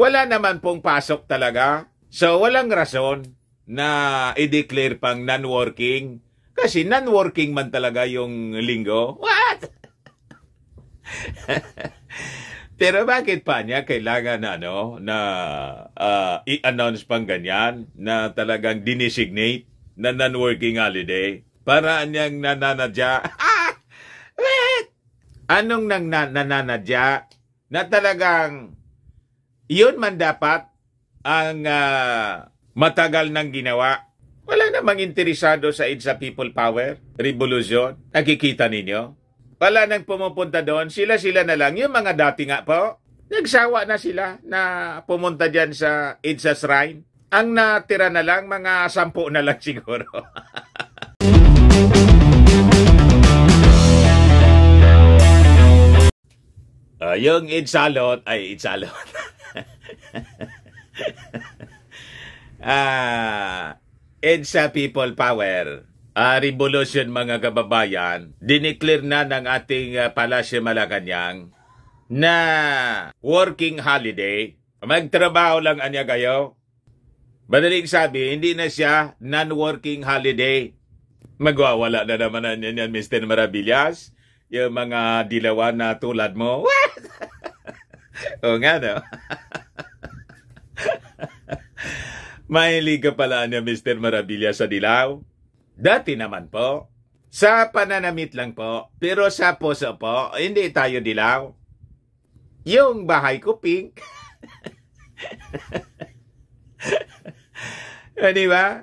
wala naman pong pasok talaga. So, walang rason na i-declare pang non-working. Kasi non-working man talaga yung linggo. What? Pero bakit pa niya kailangan na, ano, na uh, i-announce pang ganyan na talagang dinesignate na non-working holiday para niyang nananadya? Ah! Wait! Anong nang nananadya na talagang iyon man dapat ang uh, matagal nang ginawa. Wala namang interesado sa EDSA people power, revolution. Nakikita ninyo? Wala nang pumupunta doon. Sila-sila na lang. Yung mga dati nga po, nagsawa na sila na pumunta dyan sa EDSA shrine. Ang natira na lang, mga sampu na lang siguro. uh, yung Idsalot, ay Idsalot. ah, EDSA People Power. Uh, revolution mga kababayan, dineclare na ng ating uh, ah, Palasyo Malacanang na working holiday. Magtrabaho lang anya kayo. Madaling sabi, hindi na siya non-working holiday. Magwawala na naman na niyan, Mr. Marabillas, Yung mga dilawan na tulad mo. What? o nga, no? Mahilig ka pala niya Mr. Marabilla sa dilaw? Dati naman po. Sa pananamit lang po, pero sa puso po, hindi tayo dilaw. Yung bahay ko pink. Eh, di ba?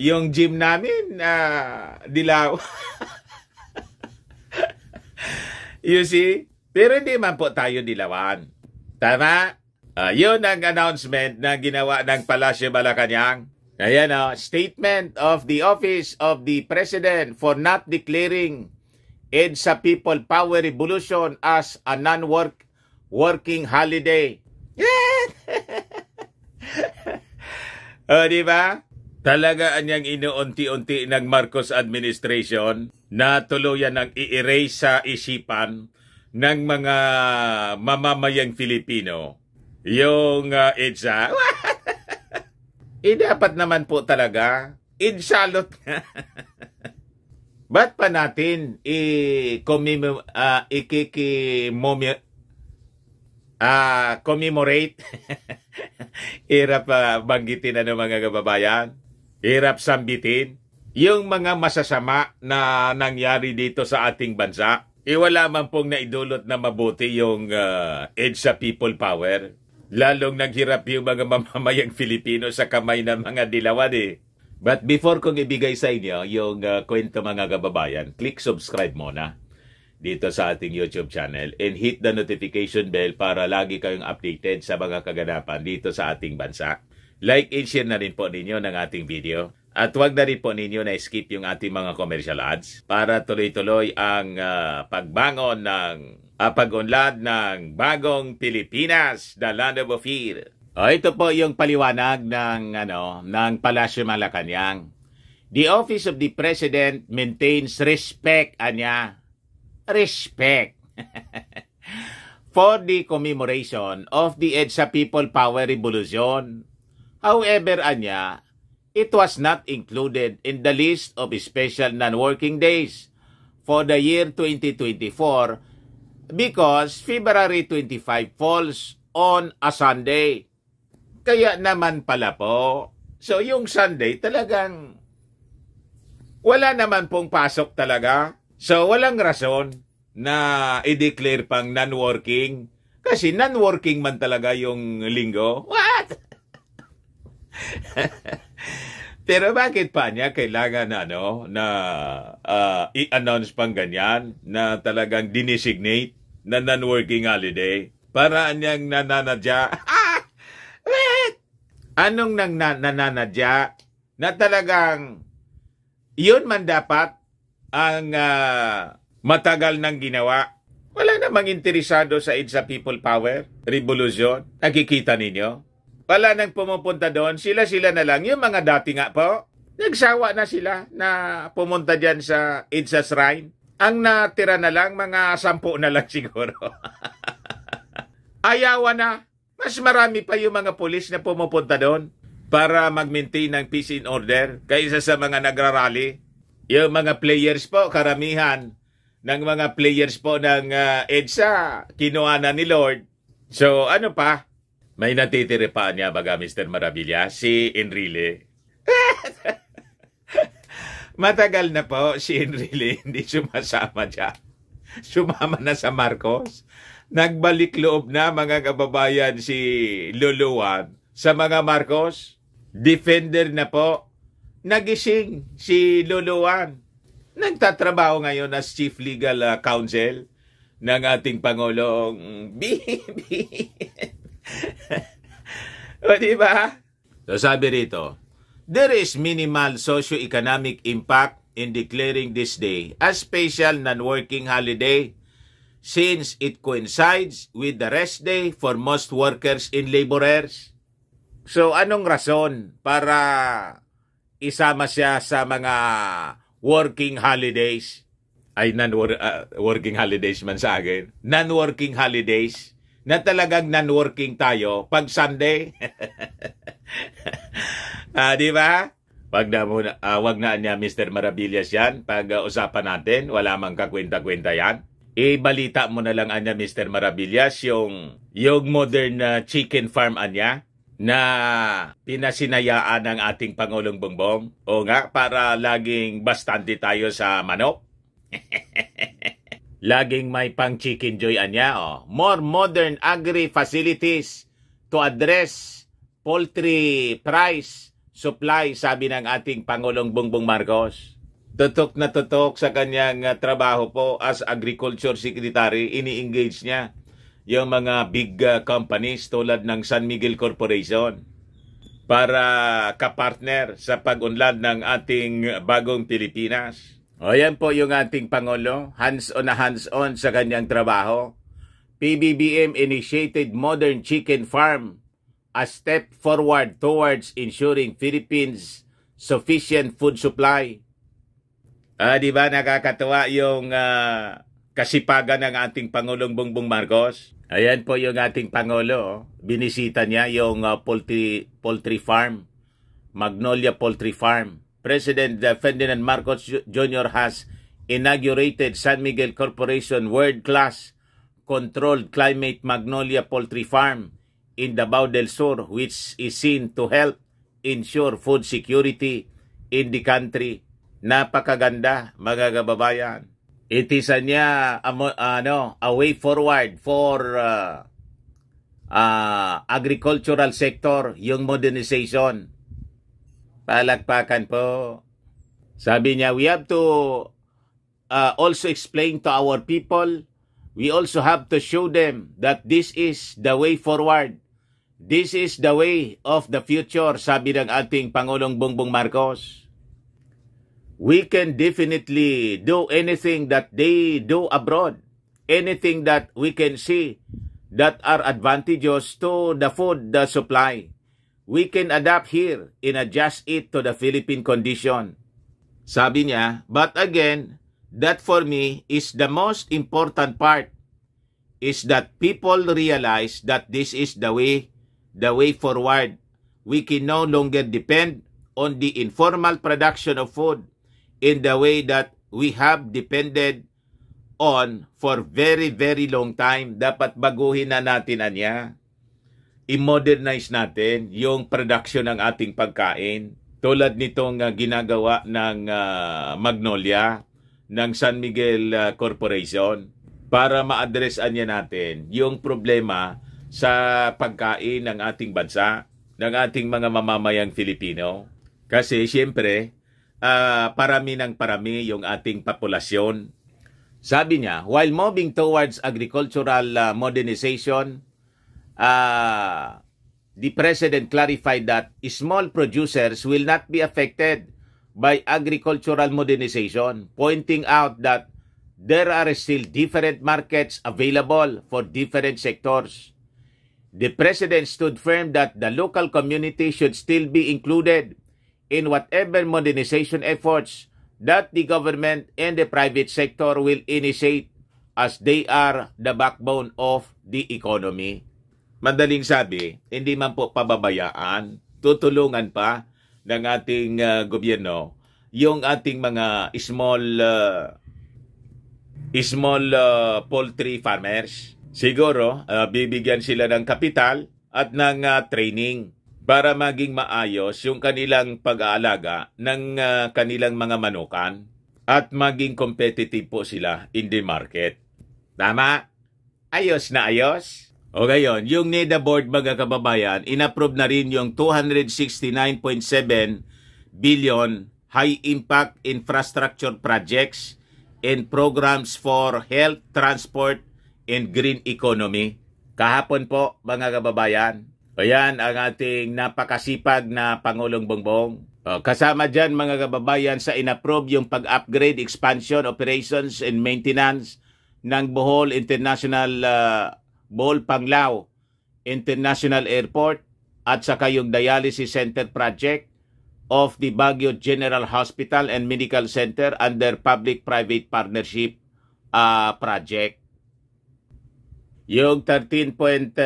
Yung gym namin, uh, dilaw. you see? Pero hindi man po tayo dilawan. Tama? Uh, yun ang announcement na ginawa ng Palasyo Malacanang. Ayan o, uh, ah, statement of the office of the president for not declaring EDSA People Power Revolution as a non-work working holiday. Yan! o, oh, diba? Talaga niyang inuunti-unti ng Marcos administration na tuluyan ang i-erase sa isipan ng mga mamamayang Filipino yung uh, ah, Idsa. eh dapat naman po talaga Idsalot nga. Ba't pa natin i commem uh, ah, ikikimomi- uh, ah, commemorate? Hirap uh, banggitin ano mga kababayan. Hirap sambitin. Yung mga masasama na nangyari dito sa ating bansa, iwala eh, man pong naidulot na mabuti yung uh, sa people power. Lalong naghirap yung mga mamamayang Filipino sa kamay ng mga dilawan eh. But before kong ibigay sa inyo yung uh, kwento mga kababayan, click subscribe muna dito sa ating YouTube channel and hit the notification bell para lagi kayong updated sa mga kaganapan dito sa ating bansa. Like and share na rin po ninyo ng ating video. At huwag na rin po ninyo na skip yung ating mga commercial ads para tuloy-tuloy ang uh, pagbangon ng Apag-unlad ng bagong Pilipinas, the land of fear. O ito po yung paliwanag ng, ano, ng Palasyo Malacanang. The Office of the President maintains respect, anya. Respect. for the commemoration of the EDSA People Power Revolution. However, anya, it was not included in the list of special non-working days for the year 2024 because February 25 falls on a Sunday. Kaya naman pala po. So yung Sunday talagang wala naman pong pasok talaga. So walang rason na i-declare pang non-working kasi non-working man talaga yung linggo. What? Pero bakit pa niya kailangan na, ano, na uh, i-announce pang ganyan na talagang dinesignate na non-working holiday para anyang nananadya. Wait! Anong nang na- nananadya na talagang yun man dapat ang uh, matagal nang ginawa? Wala namang interesado sa EDSA People Power, Revolution, nakikita ninyo? Wala nang pumupunta doon, sila-sila na lang, yung mga dati nga po. Nagsawa na sila na pumunta dyan sa EDSA Shrine ang natira na lang, mga sampu na lang siguro. Ayawan na. Mas marami pa yung mga pulis na pumupunta doon para mag-maintain ng peace and order kaysa sa mga nagrarally. Yung mga players po, karamihan ng mga players po ng uh, EDSA, kinuha na ni Lord. So ano pa? May natitiri niya baga Mr. Maravilla, si Enrile. Matagal na po si Enrile hindi sumasama dyan. Sumama na sa Marcos. Nagbalik loob na mga kababayan si Luluan sa mga Marcos. Defender na po. Nagising si Luluan. Nagtatrabaho ngayon as Chief Legal ah, Counsel ng ating Pangulong BB. o diba? So sabi rito, There is minimal socio-economic impact in declaring this day a special non-working holiday since it coincides with the rest day for most workers and laborers. So anong rason para isama siya sa mga working holidays? Ay non-working ah, uh, holidays man sa akin. Non-working holidays na talagang non-working tayo pag Sunday. Ah, di ba? Wag na muna, uh, wag na niya Mr. Marabillas yan. Pag usapan natin, wala mang kakwenta-kwenta yan. Ibalita mo na lang anya Mr. Marabillas yung, yung modern uh, chicken farm anya na pinasinayaan ng ating Pangulong Bongbong. O nga, para laging bastante tayo sa manok. laging may pang chicken joy anya. Oh. More modern agri facilities to address poultry price supply, sabi ng ating Pangulong Bongbong Marcos. Tutok na tutok sa kanyang ah, trabaho po as Agriculture Secretary, ini-engage niya yung mga big ah, companies tulad ng San Miguel Corporation para kapartner sa pag-unlad ng ating bagong Pilipinas. O yan po yung ating Pangulo, hands-on na hands-on sa kanyang trabaho. PBBM initiated modern chicken farm a step forward towards ensuring Philippines sufficient food supply. Ah, di ba nakakatuwa yung uh, kasipagan ng ating Pangulong Bongbong Marcos? Ayan po yung ating Pangulo. Oh. Binisita niya yung uh, poultry, poultry farm, Magnolia Poultry Farm. President Ferdinand Marcos Jr. has inaugurated San Miguel Corporation World Class Controlled Climate Magnolia Poultry Farm in Davao del Sur which is seen to help ensure food security in the country. Napakaganda mga kababayan. It is a niya um, ano, a way forward for uh, uh, agricultural sector, yung modernization. Palakpakan po. Sabi niya, we have to uh, also explain to our people we also have to show them that this is the way forward This is the way of the future, sabi ng ating Pangulong Bongbong Marcos. We can definitely do anything that they do abroad. Anything that we can see that are advantageous to the food the supply. We can adapt here and adjust it to the Philippine condition. Sabi niya, but again, that for me is the most important part is that people realize that this is the way the way forward. We can no longer depend on the informal production of food in the way that we have depended on for very, very long time. Dapat baguhin na natin anya. I-modernize natin yung production ng ating pagkain. Tulad nitong uh, ginagawa ng uh, Magnolia ng San Miguel uh, Corporation para ma address niya natin yung problema sa pagkain ng ating bansa, ng ating mga mamamayang Filipino. Kasi siyempre, uh, parami ng parami yung ating populasyon. Sabi niya, while moving towards agricultural uh, modernization, uh, the president clarified that small producers will not be affected by agricultural modernization, pointing out that there are still different markets available for different sectors. The president stood firm that the local community should still be included in whatever modernization efforts that the government and the private sector will initiate as they are the backbone of the economy. Madaling sabi, hindi man po pababayaan, tutulungan pa ng ating uh, gobyerno yung ating mga small uh, small uh, poultry farmers Siguro, uh, bibigyan sila ng kapital at ng uh, training para maging maayos yung kanilang pag-aalaga ng uh, kanilang mga manukan at maging competitive po sila in the market. Tama? Ayos na ayos? O gayon, yung NEDA board mga kababayan, inapprove na rin yung 269.7 billion high impact infrastructure projects and programs for health, transport, and green economy. Kahapon po mga kababayan, ayan ang ating napakasipag na Pangulong Bongbong. Kasama dyan mga kababayan sa inapprove yung pag-upgrade, expansion, operations and maintenance ng Bohol International uh, Bohol Panglao International Airport at saka yung dialysis center project of the Baguio General Hospital and Medical Center under public-private partnership uh, project yung 13.08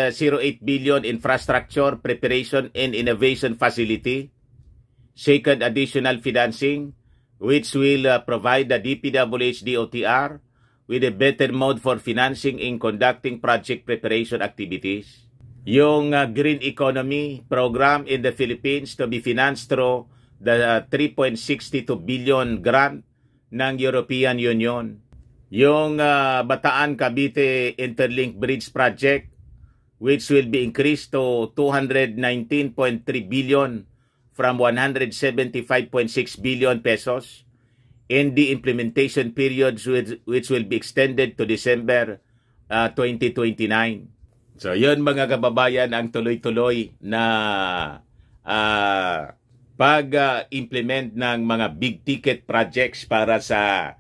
billion infrastructure preparation and innovation facility, second additional financing which will uh, provide the DPWH DOTR with a better mode for financing in conducting project preparation activities. Yung uh, green economy program in the Philippines to be financed through the uh, 3.62 billion grant ng European Union yung uh, Bataan Cavite Interlink Bridge Project which will be increased to 219.3 billion from 175.6 billion pesos and the implementation period which, which will be extended to December uh, ah, 2029. So yun mga kababayan ang tuloy-tuloy na uh, ah, pag-implement uh, ng mga big ticket projects para sa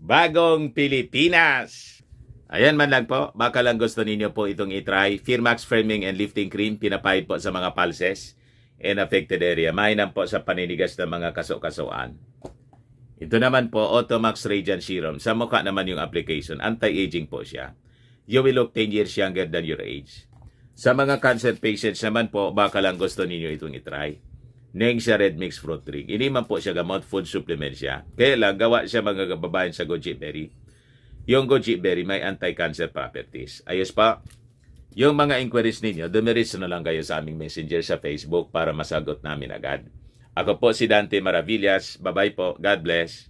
Bagong Pilipinas! Ayan man lang po, baka lang gusto ninyo po itong itry. Firmax Firming and Lifting Cream, pinapahid po sa mga pulses and affected area. Mainam po sa paninigas ng mga kaso-kasuan. Ito naman po, Automax Radiant Serum. Sa mukha naman yung application. Anti-aging po siya. You will look 10 years younger than your age. Sa mga cancer patients naman po, baka lang gusto ninyo itong itry. Neng siya red mixed fruit drink. Ini man po siya gamot, food supplement siya. Kaya lang, gawa siya mga kababayan sa goji berry. Yung goji berry may anti-cancer properties. Ayos pa, yung mga inquiries ninyo, dumiris na lang kayo sa aming messenger sa Facebook para masagot namin agad. Ako po si Dante Maravillas. Bye-bye po. God bless.